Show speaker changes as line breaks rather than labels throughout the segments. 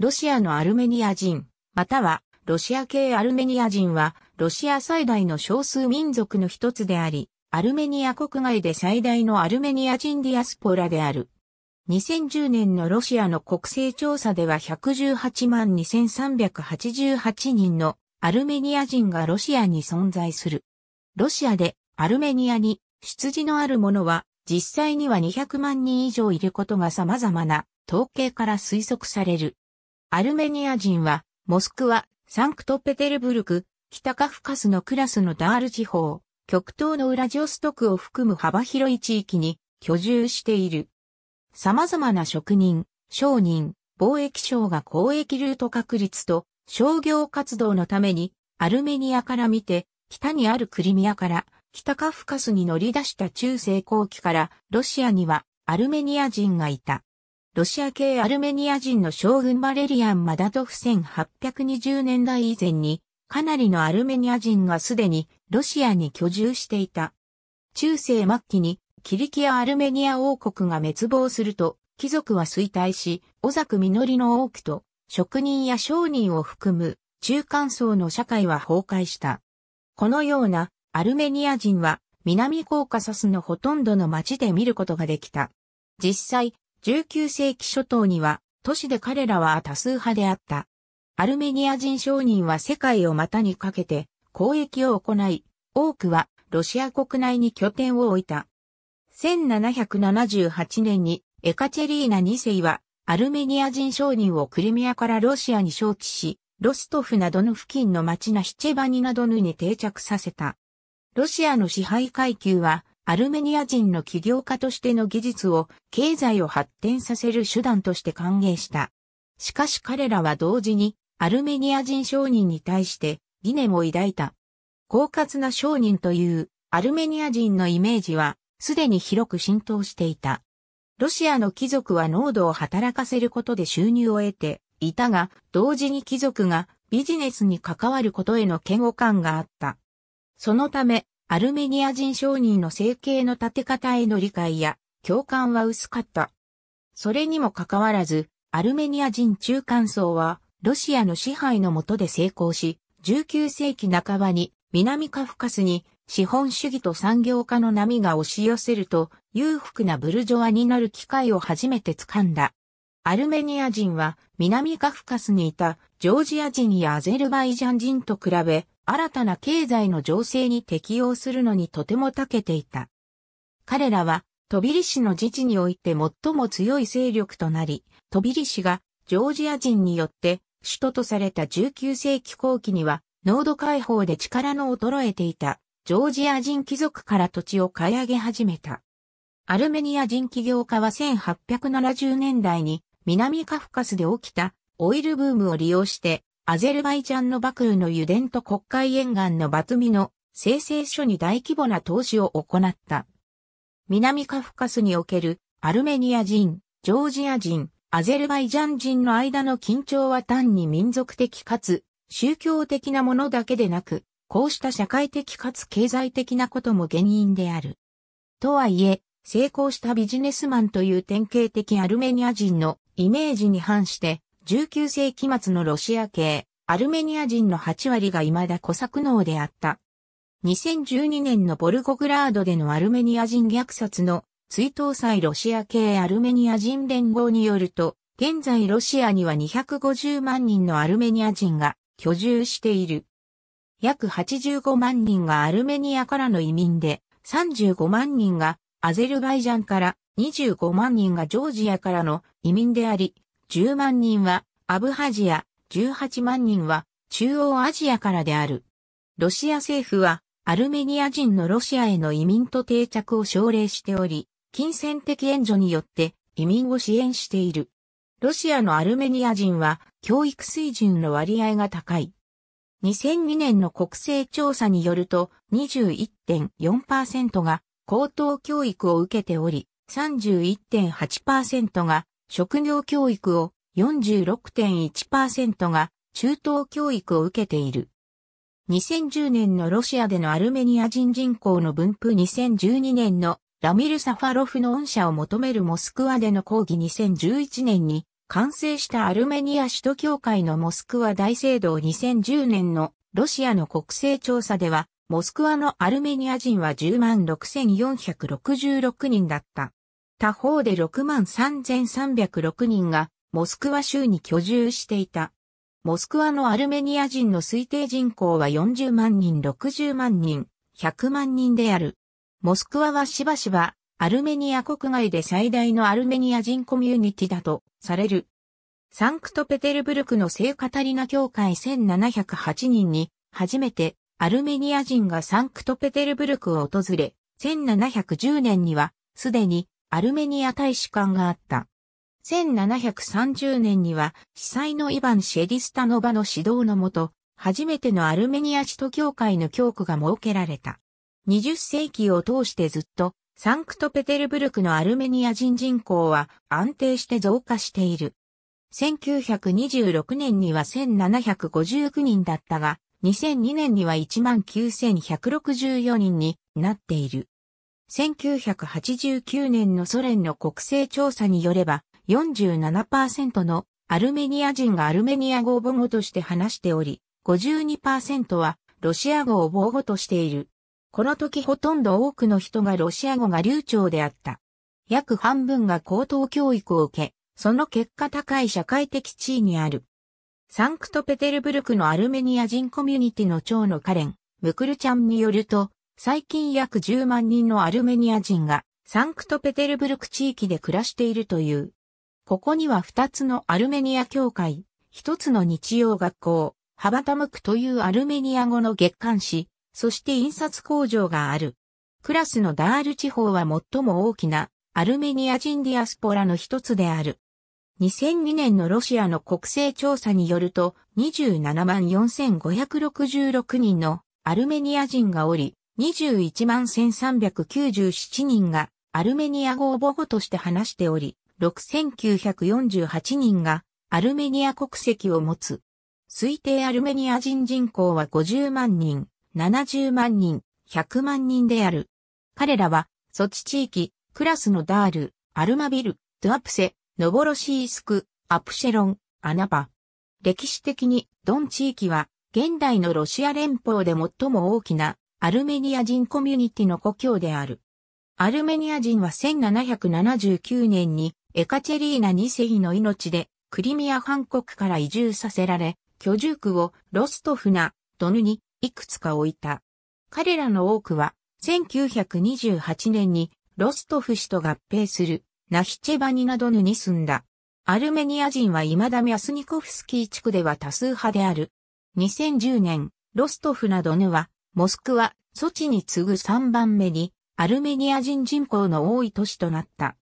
ロシアのアルメニア人、またはロシア系アルメニア人は、ロシア最大の少数民族の一つであり、アルメニア国外で最大のアルメニア人ディアスポラである。2010年のロシアの国勢調査では118万2388人のアルメニア人がロシアに存在する。ロシアでアルメニアに出自のある者は実際には200万人以上いることが様々な統計から推測される。アルメニア人は、モスクワ、サンクトペテルブルク、北カフカスのクラスのダール地方、極東のウラジオストクを含む幅広い地域に居住している。様々な職人、商人、貿易商が交易ルート確立と商業活動のためにアルメニアから見て北にあるクリミアから北カフカスに乗り出した中世後期からロシアにはアルメニア人がいた。ロシア系アルメニア人の将軍バレリアン・マダトフ1820年代以前に、かなりのアルメニア人がすでにロシアに居住していた。中世末期にキリキア・アルメニア王国が滅亡すると、貴族は衰退し、小作実りの多くと、職人や商人を含む中間層の社会は崩壊した。このようなアルメニア人は南コーカサスのほとんどの町で見ることができた。実際、19世紀初頭には、都市で彼らは多数派であった。アルメニア人商人は世界を股にかけて交易を行い、多くはロシア国内に拠点を置いた。1778年にエカチェリーナ2世はアルメニア人商人をクリミアからロシアに招致し、ロストフなどの付近の町なヒチェバニなどに定着させた。ロシアの支配階級はアルメニア人の起業家としての技術を経済を発展させる手段として歓迎した。しかし彼らは同時にアルメニア人商人に対して疑念を抱いた。狡猾な商人というアルメニア人のイメージはすでに広く浸透していた。ロシアの貴族は濃度を働かせることで収入を得ていたが、同時に貴族がビジネスに関わることへの嫌悪感があった。そのため、アルメニア人商人の生計の立て方への理解や共感は薄かった。それにもかかわらず、アルメニア人中間層は、ロシアの支配の下で成功し、19世紀半ばに南カフカスに資本主義と産業化の波が押し寄せると裕福なブルジョアになる機会を初めて掴んだ。アルメニア人は南カフカスにいたジョージア人やアゼルバイジャン人と比べ新たな経済の情勢に適応するのにとても長けていた。彼らは、トビリシの自治において最も強い勢力となり、トビリシがジョージア人によって首都とされた19世紀後期には、濃度解放で力の衰えていたジョージア人貴族から土地を買い上げ始めた。アルメニア人起業家は1870年代に南カフカスで起きたオイルブームを利用してアゼルバイジャンのバクーの油田と国会沿岸のバツミの生成所に大規模な投資を行った。南カフカスにおけるアルメニア人、ジョージア人、アゼルバイジャン人の間の緊張は単に民族的かつ宗教的なものだけでなく、こうした社会的かつ経済的なことも原因である。とはいえ、成功したビジネスマンという典型的アルメニア人のイメージに反して、19世紀末のロシア系、アルメニア人の8割が未だ小作能農であった。2012年のボルゴグラードでのアルメニア人虐殺の追悼祭ロシア系アルメニア人連合によると、現在ロシアには250万人のアルメニア人が居住している。約85万人がアルメニアからの移民で、35万人がアゼルバイジャンから25万人がジョージアからの移民であり、10万人はアブハジア、18万人は中央アジアからである。ロシア政府はアルメニア人のロシアへの移民と定着を奨励しており、金銭的援助によって移民を支援している。ロシアのアルメニア人は教育水準の割合が高い。2002年の国勢調査によると21.4%が高等教育を受けており、31.8%が職業教育を46.1%が中等教育を受けている。2010年のロシアでのアルメニア人人口の分布2012年のラミル・サファロフの恩赦を求めるモスクワでの抗議2011年に完成したアルメニア首都協会のモスクワ大聖堂2010年のロシアの国勢調査ではモスクワのアルメニア人は10 6466人だった。他方で63,306人がモスクワ州に居住していた。モスクワのアルメニア人の推定人口は40万人、60万人、100万人である。モスクワはしばしばアルメニア国外で最大のアルメニア人コミュニティだとされる。サンクトペテルブルクの聖カタリナ教会1708人に初めてアルメニア人がサンクトペテルブルクを訪れ、1710年にはすでにアルメニア大使館があった。1730年には、司祭のイヴァン・シェディスタノバの指導のもと、初めてのアルメニア首都教会の教区が設けられた。20世紀を通してずっと、サンクトペテルブルクのアルメニア人人口は安定して増加している。1926年には1759人だったが、2002年には19,164人になっている。1989年のソ連の国勢調査によれば、47%のアルメニア人がアルメニア語を母語として話しており、52%はロシア語を母語としている。この時ほとんど多くの人がロシア語が流暢であった。約半分が高等教育を受け、その結果高い社会的地位にある。サンクトペテルブルクのアルメニア人コミュニティの長のカレン、ムクルちゃんによると、最近約10万人のアルメニア人がサンクトペテルブルク地域で暮らしているという。ここには2つのアルメニア教会、1つの日曜学校、ハバタムクというアルメニア語の月刊誌、そして印刷工場がある。クラスのダール地方は最も大きなアルメニア人ディアスポラの一つである。2002年のロシアの国勢調査によると27万4566人のアルメニア人がおり、21万1397人がアルメニア語を母語として話しており、6948人がアルメニア国籍を持つ。推定アルメニア人人口は50万人、70万人、100万人である。彼らは、措置地域、クラスのダール、アルマビル、ドアプセ、ノボロシースク、アプシェロン、アナバ。歴史的に、ドン地域は、現代のロシア連邦で最も大きなアルメニア人コミュニティの故郷である。アルメニア人は1779年にエカチェリーナ2世の命でクリミア半国から移住させられ、居住区をロストフナ、ドヌにいくつか置いた。彼らの多くは1928年にロストフ氏と合併するナヒチェバニナドヌに住んだ。アルメニア人は未だミャスニコフスキー地区では多数派である。2010年、ロストフナドヌはモスクは、ソチに次ぐ3番目に、アルメニア人人口の多い都市となった。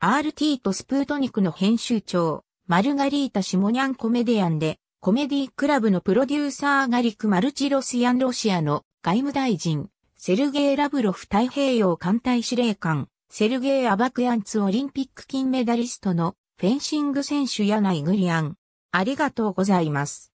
RT とスプートニクの編集長、マルガリータ・シモニャンコメディアンで、コメディクラブのプロデューサーガリク・マルチロシアン・ロシアの外務大臣、セルゲイ・ラブロフ太平洋艦隊司令官、セルゲイ・アバクヤンツオリンピック金メダリストのフェンシング選手ヤナイグリアン。ありがとうございます。